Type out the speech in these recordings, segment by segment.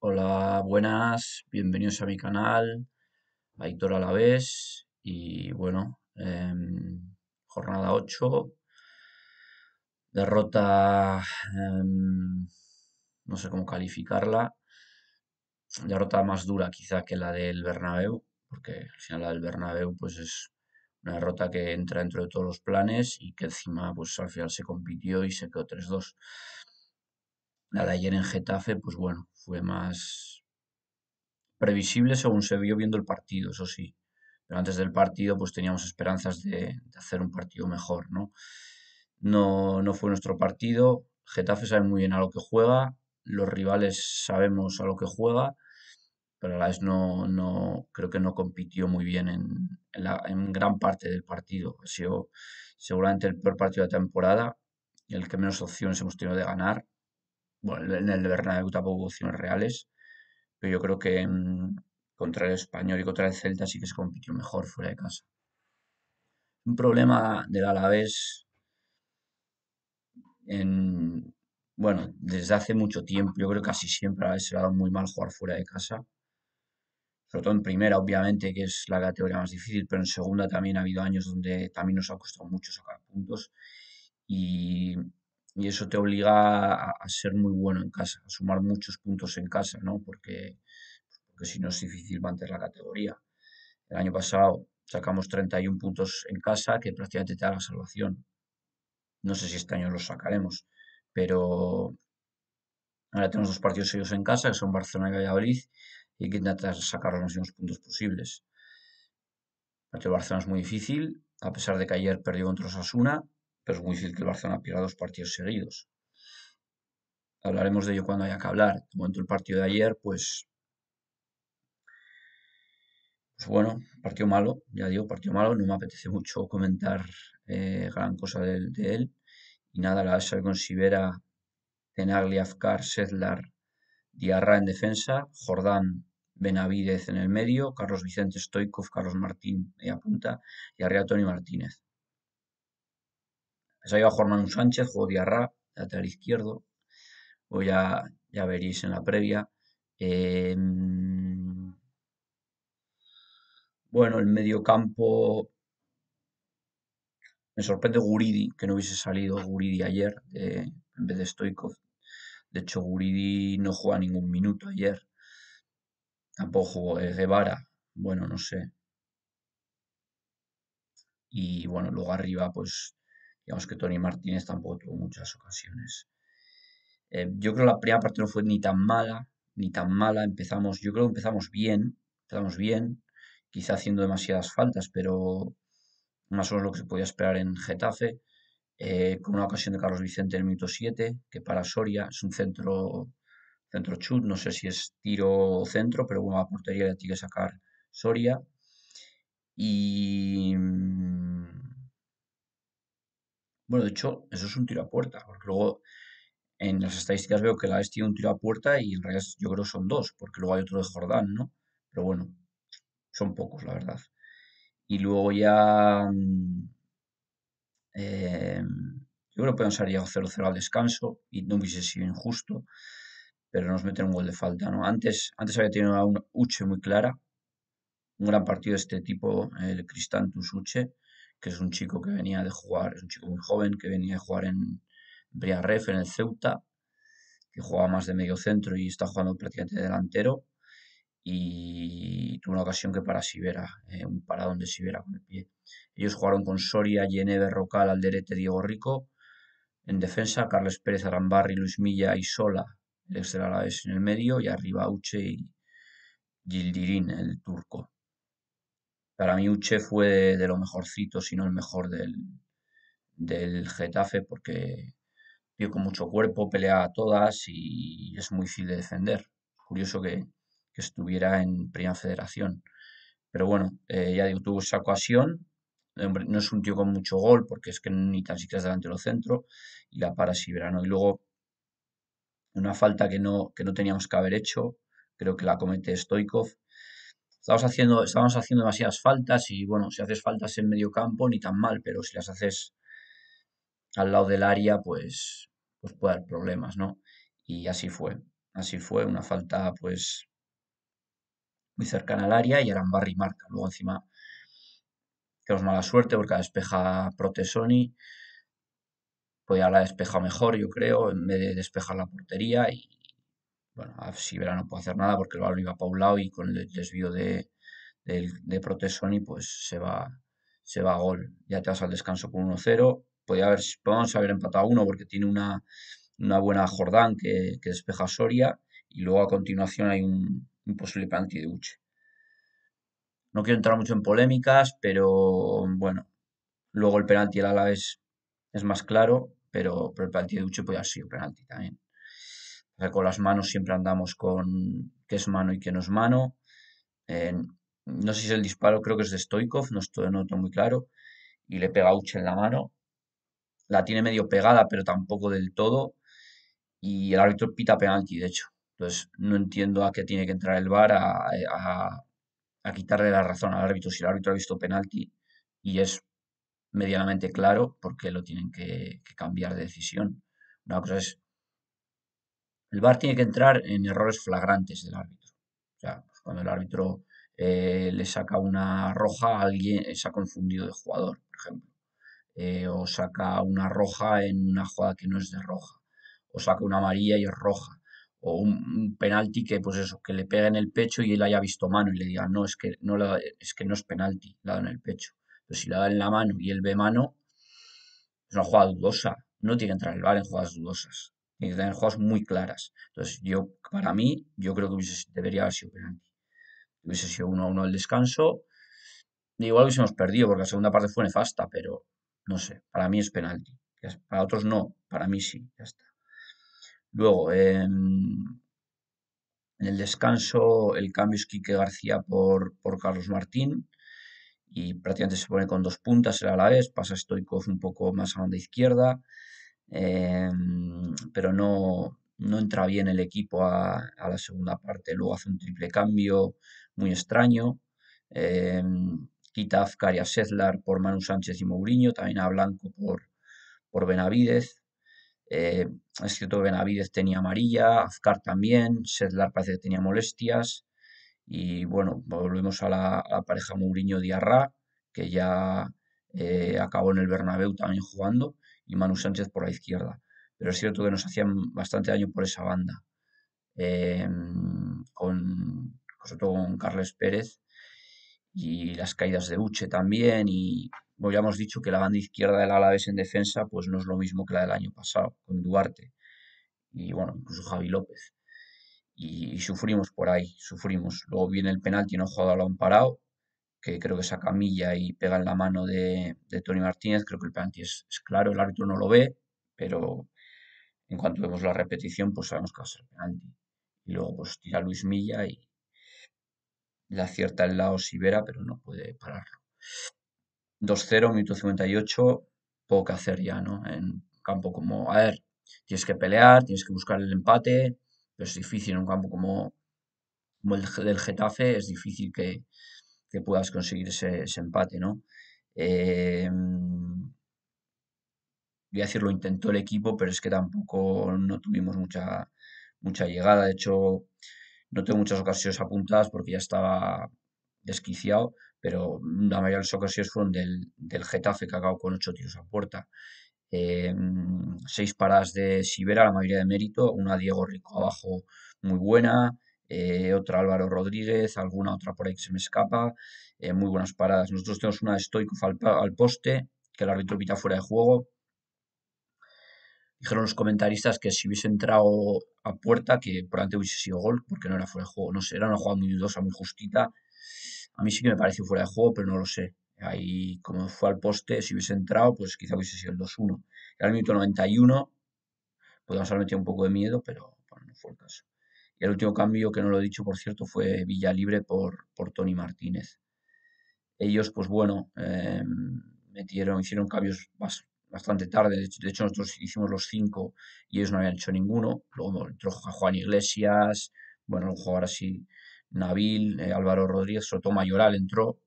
Hola, buenas, bienvenidos a mi canal, Aitor Alavés, y bueno, em, jornada 8, derrota, em, no sé cómo calificarla, derrota más dura quizá que la del Bernabéu, porque al final la del Bernabéu pues es una derrota que entra dentro de todos los planes y que encima pues al final se compitió y se quedó 3-2. La de ayer en Getafe, pues bueno, fue más previsible según se vio viendo el partido, eso sí. Pero antes del partido, pues teníamos esperanzas de, hacer un partido mejor, ¿no? ¿no? No fue nuestro partido. Getafe sabe muy bien a lo que juega, los rivales sabemos a lo que juega, pero a la vez no, no creo que no compitió muy bien en, en, gran parte del partido. Ha sido seguramente el peor partido de la temporada, el que menos opciones hemos tenido de ganar bueno, en el Bernabéu tampoco hubo opciones reales, pero yo creo que mm, contra el Español y contra el Celta sí que se compitió mejor fuera de casa. Un problema del Alavés en, bueno, desde hace mucho tiempo, yo creo que casi siempre se ha dado muy mal jugar fuera de casa. Sobre todo en primera, obviamente, que es la categoría más difícil, pero en segunda también ha habido años donde también nos ha costado mucho sacar puntos. Y y eso te obliga a, ser muy bueno en casa, a sumar muchos puntos en casa, ¿no? Porque, porque si no es difícil mantener la categoría. El año pasado sacamos 31 puntos en casa, que prácticamente te da la salvación. No sé si este año los sacaremos, pero ahora tenemos dos partidos seguidos en casa, que son Barcelona y Valladolid, y hay que intentar sacar los mismos puntos posibles. El partido de Barcelona es muy difícil, a pesar de que ayer perdió contra Osasuna, pero es muy difícil que el Barcelona pierda dos partidos seguidos. Hablaremos de ello cuando haya que hablar. De momento el partido de ayer, pues... Pues bueno, partido malo, ya digo, partido malo. No me apetece mucho comentar eh, gran cosa de, él. Y nada, la se considera Tenagli, Afkar, Sedlar, Diarra en defensa, Jordán, Benavidez en el medio, Carlos Vicente Stoikov, Carlos Martín y eh, apunta, y arriba Tony Martínez. Se ha ido Juan Sánchez, jugó Diarra, lateral izquierdo. O ya, ya veréis en la previa. Em, bueno, el medio campo. Me sorprende Guridi, que no hubiese salido Guridi ayer en vez de Stoikov. De hecho, Guridi no juega ningún minuto ayer. Tampoco jugó eh, Guevara. Bueno, no sé. Y bueno, luego arriba, pues Digamos que Tony Martínez tampoco tuvo muchas ocasiones. Eh, yo creo que la primera parte no fue ni tan mala, ni tan mala. Empezamos, yo creo que empezamos bien, empezamos bien, quizá haciendo demasiadas faltas, pero más o menos lo que se podía esperar en Getafe. Eh, con una ocasión de Carlos Vicente en el minuto 7, que para Soria es un centro, centro chut, no sé si es tiro o centro, pero bueno, la portería le tiene que sacar Soria. Y mm, bueno, de hecho, eso es un tiro a puerta, porque luego en las estadísticas veo que la vez tiene un tiro a puerta y en realidad yo creo que son dos, porque luego hay otro de Jordán, ¿no? Pero bueno, son pocos, la verdad. Y luego ya. Mm, eh, yo creo que podemos haber 0-0 al descanso y no hubiese sido injusto, pero nos meten un gol de falta, ¿no? Antes, antes había tenido una, Uche muy clara, un gran partido de este tipo, el Cristantus Uche que es un chico que venía de jugar, es un chico muy joven, que venía de jugar en Briarref, en el Ceuta, que jugaba más de medio centro y está jugando prácticamente delantero. Y tuvo una ocasión que para Sibera, eh, un paradón de Sibera con el pie. Ellos jugaron con Soria, Geneve, Rocal, Alderete, Diego Rico. En defensa, Carles Pérez, Arambarri, Luis Milla y Sola, el ex del la en el medio. Y arriba, Uche y Gildirin, el turco. Para mí Uche fue de, lo mejorcito, si no el mejor del, del Getafe, porque tío con mucho cuerpo, pelea a todas y es muy difícil de defender. Curioso que, estuviera en Primera Federación. Pero bueno, eh, ya digo, tuvo esa ocasión. no es un tío con mucho gol, porque es que ni tan siquiera es del centro, y la para Siberano. Y luego, una falta que no, que no teníamos que haber hecho, creo que la comete Stoikov, Estábamos haciendo, haciendo demasiadas faltas y bueno, si haces faltas en medio campo ni tan mal, pero si las haces al lado del área, pues, pues puede haber problemas, ¿no? Y así fue. Así fue, una falta pues muy cercana al área y y marca. Luego encima que es mala suerte porque la despeja Protesoni. Podía la despeja mejor, yo creo, en vez de despejar la portería y bueno, si verano no puede hacer nada porque el balón iba para un lado y con el desvío de, de, de Protesoni pues se va, se va a gol. Ya te vas al descanso con 1-0. Podía haber, podemos haber empatado uno porque tiene una, buena Jordán que, despeja Soria y luego a continuación hay un, posible penalti de Uche. No quiero entrar mucho en polémicas, pero bueno, luego el penalti del ala es más claro, pero, el penalti de Uche puede haber sido penalti también. Eh, con las manos siempre andamos con qué es mano y qué no es mano. Eh, no sé si es el disparo, creo que es de Stoikov, no estoy, noto muy claro. Y le pega Uche en la mano. La tiene medio pegada, pero tampoco del todo. Y el árbitro pita penalti, de hecho. Entonces, no entiendo a qué tiene que entrar el VAR a, quitarle la razón al árbitro. Si el árbitro ha visto penalti y es medianamente claro, ¿por qué lo tienen que, que cambiar de decisión? Una cosa es el VAR tiene que entrar en errores flagrantes del árbitro. O sea, pues, cuando el árbitro eh, le saca una roja a alguien, eh, se ha confundido de jugador, por ejemplo. Eh, o saca una roja en una jugada que no es de roja. O saca una amarilla y es roja. O un, penalti que, pues eso, que le pega en el pecho y él haya visto mano y le diga, no, es que no, es, que no es penalti, la da en el pecho. Pero si la da en la mano y él ve mano, es una jugada dudosa. No tiene que entrar el bar en jugadas dudosas y que tener jugadas muy claras. Entonces, yo, para mí, yo creo que debería haber sido penalti. Hubiese sido uno a uno el descanso. Igual hubiésemos perdido, porque la segunda parte fue nefasta, pero no sé, para mí es penalti. Para otros no, para mí sí, ya está. Luego, em, en el descanso, el cambio es Quique García por, por Carlos Martín. Y prácticamente se pone con dos puntas era la vez pasa Stoikov un poco más a banda izquierda. Em, pero no, entra bien el equipo a, la segunda parte. Luego hace un triple cambio muy extraño. Em, quita a Azcar y a Sedlar por Manu Sánchez y Mourinho, también a Blanco por, por Benavidez. Eh, es cierto que Benavidez tenía amarilla, Azcar también, Sedlar parece que tenía molestias. Y bueno, volvemos a la, pareja Mourinho-Diarra, que ya eh, acabó en el Bernabéu también jugando y Manu Sánchez por la izquierda. Pero es cierto que nos hacían bastante daño por esa banda, em, con, sobre todo con Carles Pérez y las caídas de Uche también. Y no ya hemos dicho que la banda izquierda del Alavés en defensa pues no es lo mismo que la del año pasado, con Duarte y bueno, incluso Javi López. Y, sufrimos por ahí, sufrimos. Luego viene el penalti, no jugado a un parado que creo que saca Milla y pega en la mano de, de Tony Martínez. Creo que el penalti es, claro, el árbitro no lo ve, pero en cuanto vemos la repetición, pues sabemos que va a ser penalti. Y luego pues tira Luis Milla y le acierta el lado Sibera, pero no puede pararlo. 2-0, minuto 58, poco que hacer ya, ¿no? En campo como, a ver, tienes que pelear, tienes que buscar el empate, pero es difícil en un campo como, como el del Getafe, es difícil que, que puedas conseguir ese, empate, ¿no? Em, voy a decir, lo intentó el equipo, pero es que tampoco no tuvimos mucha, mucha llegada. De hecho, no tengo muchas ocasiones apuntadas porque ya estaba desquiciado, pero la mayoría de las ocasiones fueron del, del Getafe, que acabó con ocho tiros a puerta. Em, seis paradas de Sibera, la mayoría de mérito, una Diego Rico abajo muy buena, eh, otra Álvaro Rodríguez, alguna otra por ahí que se me escapa. Eh, muy buenas paradas. Nosotros tenemos una de al, poste, que la retropita fuera de juego. Dijeron los comentaristas que si hubiese entrado a puerta, que por antes hubiese sido gol, porque no era fuera de juego. No sé, era una jugada muy dudosa, muy justita. A mí sí que me pareció fuera de juego, pero no lo sé. Ahí, como fue al poste, si hubiese entrado, pues quizá hubiese sido el 2-1. Era el minuto 91. podemos haber metido un poco de miedo, pero bueno, no fue el caso. El último cambio, que no lo he dicho, por cierto, fue Villa Libre por, por Tony Martínez. Ellos, pues bueno, eh, metieron, hicieron cambios bastante tarde. De hecho, nosotros hicimos los cinco y ellos no habían hecho ninguno. Luego entró Juan Iglesias, bueno, un jugador así, Nabil, eh, Álvaro Rodríguez, Soto Mayoral entró.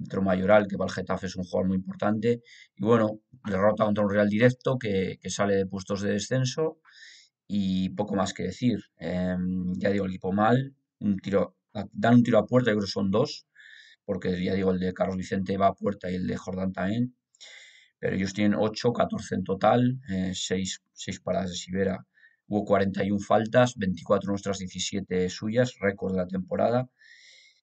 Entró Mayoral, que para Getafe es un jugador muy importante. Y bueno, derrota contra un Real directo que, que sale de puestos de descenso y poco más que decir. Em, ya digo, el mal un tiro, dan un tiro a puerta, yo creo que son dos, porque ya digo, el de Carlos Vicente va a puerta y el de Jordán también. Pero ellos tienen 8, 14 en total, eh, 6, paradas de Sibera. Hubo 41 faltas, 24 nuestras, 17 suyas, récord de la temporada.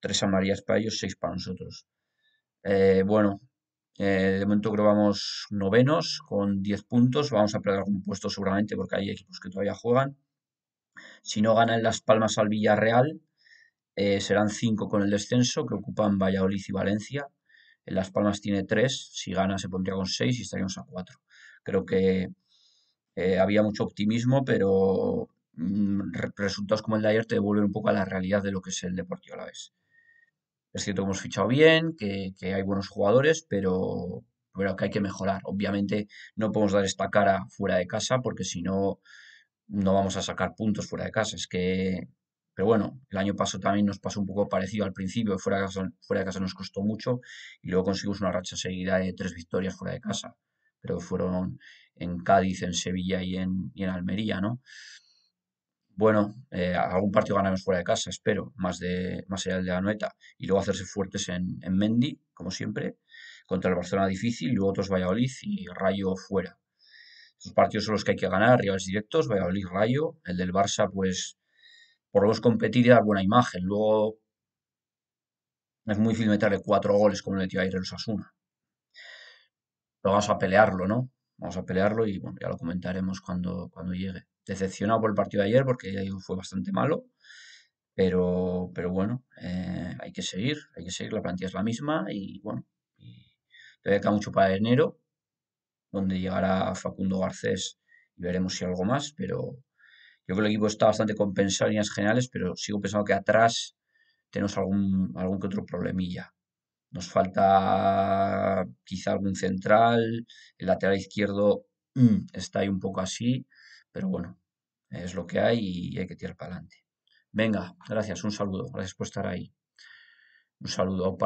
3 amarillas para ellos, 6 para nosotros. Eh, bueno, eh, de momento creo que vamos novenos con 10 puntos. Vamos a perder algún puesto seguramente porque hay equipos que todavía juegan. Si no gana ganan Las Palmas al Villarreal, eh, serán 5 con el descenso que ocupan Valladolid y Valencia. En eh, Las Palmas tiene 3. Si gana se pondría con 6 y estaríamos a 4. Creo que había mucho optimismo, pero mm, resultados como el de ayer te devuelven un poco a la realidad de lo que es el Deportivo a la vez es cierto que hemos fichado bien, que, hay buenos jugadores, pero, pero que hay que mejorar. Obviamente no podemos dar esta cara fuera de casa porque si no, no vamos a sacar puntos fuera de casa. Es que, pero bueno, el año pasado también nos pasó un poco parecido al principio, fuera de casa, fuera de casa nos costó mucho y luego conseguimos una racha seguida de tres victorias fuera de casa. Pero fueron en Cádiz, en Sevilla y en, y en Almería, ¿no? bueno, eh, algún partido ganaremos fuera de casa, espero, más, de, más allá del de Anoeta, y luego hacerse fuertes en, en Mendy, como siempre, contra el Barcelona difícil, luego otros Valladolid y Rayo fuera. Esos partidos son los que hay que ganar, rivales directos, Valladolid, Rayo, el del Barça, pues, por lo menos competir y dar buena imagen. Luego, es muy difícil meterle cuatro goles como le metió ayer el Osasuna. Pero vamos a pelearlo, ¿no? Vamos a pelearlo y, bueno, ya lo comentaremos cuando, cuando llegue decepcionado por el partido de ayer porque fue bastante malo. Pero, pero bueno, eh, hay que seguir, hay que seguir, la plantilla es la misma y bueno, y todavía queda mucho para enero, donde llegará Facundo Garcés y veremos si algo más, pero yo creo que el equipo está bastante compensado en líneas generales, pero sigo pensando que atrás tenemos algún, algún que otro problemilla. Nos falta quizá algún central, el lateral izquierdo mm, está ahí un poco así, pero bueno, es lo que hay y hay que tirar para adelante. Venga, gracias, un saludo, gracias por estar ahí. Un saludo, au